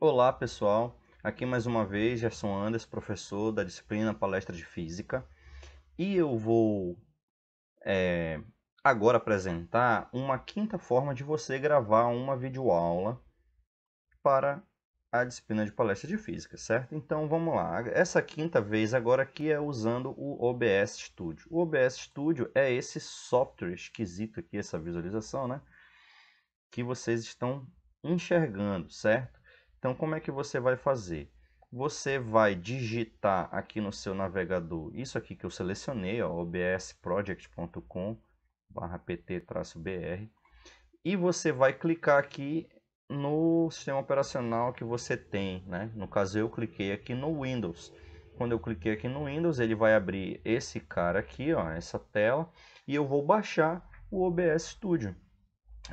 Olá pessoal, aqui mais uma vez Gerson Andes, professor da disciplina Palestra de Física, e eu vou é, agora apresentar uma quinta forma de você gravar uma videoaula para a disciplina de palestra de física, certo? Então vamos lá. Essa quinta vez agora aqui é usando o OBS Studio. O OBS Studio é esse software esquisito aqui, essa visualização, né? Que vocês estão enxergando, certo? Então, como é que você vai fazer? Você vai digitar aqui no seu navegador isso aqui que eu selecionei, obsproject.com pt-br e você vai clicar aqui no sistema operacional que você tem, né? No caso eu cliquei aqui no Windows. Quando eu cliquei aqui no Windows, ele vai abrir esse cara aqui, ó, essa tela, e eu vou baixar o OBS Studio.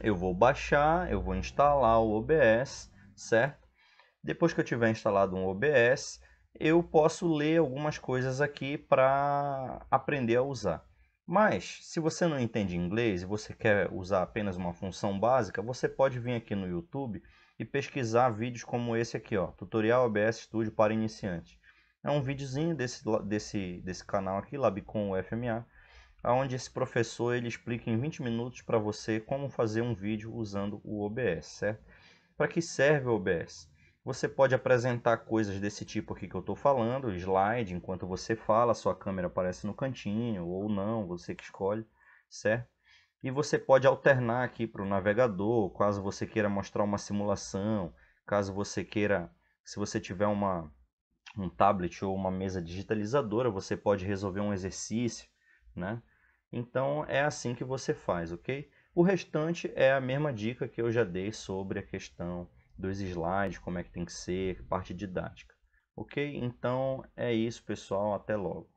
Eu vou baixar, eu vou instalar o OBS, certo? Depois que eu tiver instalado um OBS, eu posso ler algumas coisas aqui para aprender a usar. Mas, se você não entende inglês e você quer usar apenas uma função básica, você pode vir aqui no YouTube e pesquisar vídeos como esse aqui, ó, Tutorial OBS Studio para iniciantes. É um videozinho desse, desse, desse canal aqui, Labicon FMA, onde esse professor ele explica em 20 minutos para você como fazer um vídeo usando o OBS, certo? Para que serve o OBS? Você pode apresentar coisas desse tipo aqui que eu estou falando, slide, enquanto você fala, sua câmera aparece no cantinho ou não, você que escolhe, certo? E você pode alternar aqui para o navegador, caso você queira mostrar uma simulação, caso você queira, se você tiver uma, um tablet ou uma mesa digitalizadora, você pode resolver um exercício, né? Então é assim que você faz, ok? O restante é a mesma dica que eu já dei sobre a questão dos slides, como é que tem que ser, parte didática. Ok? Então é isso, pessoal. Até logo.